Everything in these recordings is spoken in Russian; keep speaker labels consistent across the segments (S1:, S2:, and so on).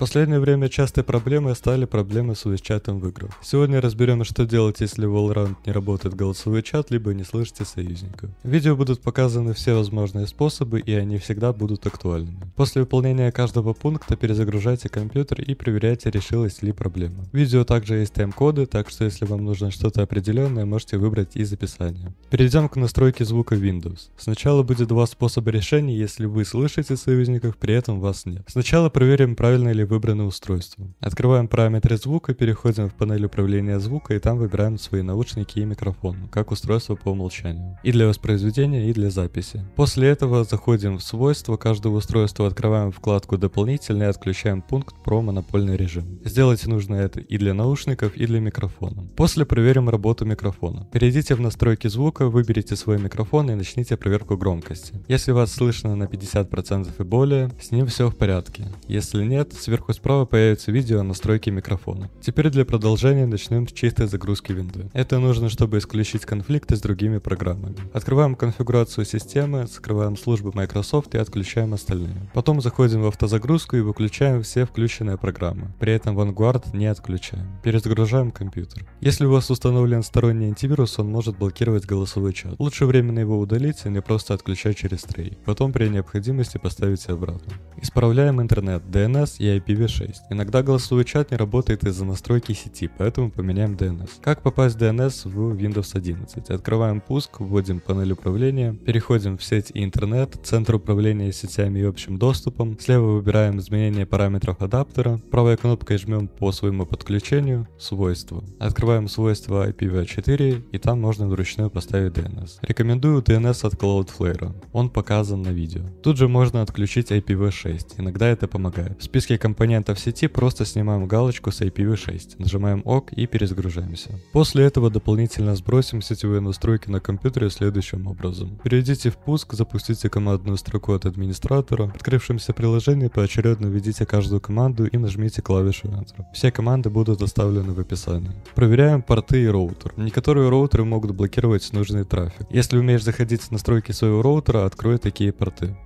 S1: В последнее время частой проблемой стали проблемы с WeChat в играх. Сегодня разберем, что делать, если в Allround не работает голосовой чат, либо не слышите союзника. В видео будут показаны все возможные способы, и они всегда будут актуальными. После выполнения каждого пункта перезагружайте компьютер и проверяйте, решилась ли проблема. В видео также есть тайм-коды, так что если вам нужно что-то определенное, можете выбрать из описания. Перейдем к настройке звука Windows. Сначала будет два способа решения, если вы слышите союзников, при этом вас нет. Сначала проверим, правильно ли выбрано устройство. Открываем параметры звука, переходим в панель управления звука и там выбираем свои наушники и микрофон, как устройство по умолчанию. И для воспроизведения, и для записи. После этого заходим в свойства каждого устройства, открываем вкладку «Дополнительные» и отключаем пункт про монопольный режим. Сделайте нужно это и для наушников, и для микрофона. После проверим работу микрофона. Перейдите в настройки звука, выберите свой микрофон и начните проверку громкости. Если вас слышно на 50% и более, с ним все в порядке. Если нет, сверху Сверху справа появится видео о настройке микрофона. Теперь для продолжения начнем с чистой загрузки винды. Это нужно, чтобы исключить конфликты с другими программами. Открываем конфигурацию системы, закрываем службы Microsoft и отключаем остальные. Потом заходим в автозагрузку и выключаем все включенные программы. При этом Vanguard не отключаем. Перезагружаем компьютер. Если у вас установлен сторонний антивирус, он может блокировать голосовой чат. Лучше временно его удалить, а не просто отключать через трей. Потом при необходимости поставите обратно. Исправляем интернет, DNS и IP IPv6. Иногда голосовой чат не работает из-за настройки сети, поэтому поменяем DNS. Как попасть в DNS в Windows 11? Открываем пуск, вводим панель управления, переходим в сеть и интернет, центр управления сетями и общим доступом, слева выбираем изменение параметров адаптера, правой кнопкой жмем по своему подключению, свойства. Открываем свойства IPv4 и там можно вручную поставить DNS. Рекомендую DNS от Cloudflare, он показан на видео. Тут же можно отключить IPv6, иногда это помогает. В списке компаний компонентов сети просто снимаем галочку с IPv6, нажимаем ОК и перезагружаемся. После этого дополнительно сбросим сетевые настройки на компьютере следующим образом. Перейдите в пуск, запустите командную строку от администратора, в открывшемся приложении поочередно введите каждую команду и нажмите клавишу Enter. Все команды будут оставлены в описании. Проверяем порты и роутер. Некоторые роутеры могут блокировать нужный трафик. Если умеешь заходить в настройки своего роутера, открой такие порты.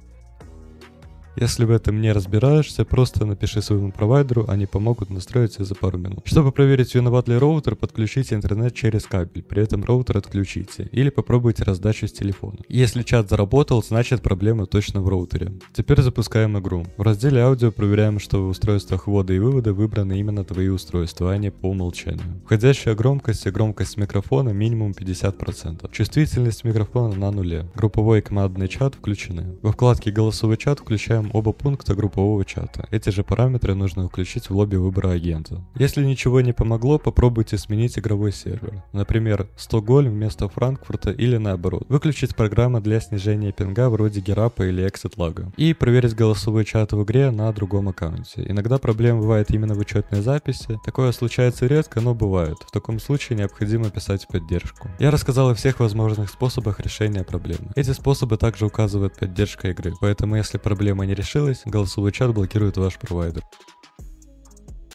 S1: Если в этом не разбираешься, просто напиши своему провайдеру, они помогут настроиться за пару минут. Чтобы проверить, виноват ли роутер, подключите интернет через кабель, при этом роутер отключите, или попробуйте раздачу с телефона. Если чат заработал, значит проблема точно в роутере. Теперь запускаем игру. В разделе аудио проверяем, что в устройствах ввода и вывода выбраны именно твои устройства, а не по умолчанию. Входящая громкость и громкость микрофона минимум 50%. Чувствительность микрофона на нуле. Групповой и командный чат включены. Во вкладке «Голосовой чат» включаем выбираем оба пункта группового чата. Эти же параметры нужно включить в лобби выбора агента. Если ничего не помогло, попробуйте сменить игровой сервер. Например, Стокгольм вместо Франкфурта или наоборот. Выключить программы для снижения пинга вроде Герапа или Exit Lag. И проверить голосовой чат в игре на другом аккаунте. Иногда проблема бывает именно в учетной записи. Такое случается редко, но бывает. В таком случае необходимо писать поддержку. Я рассказал о всех возможных способах решения проблемы. Эти способы также указывают поддержка игры, поэтому если проблема не решилось, голосовой чат блокирует ваш провайдер.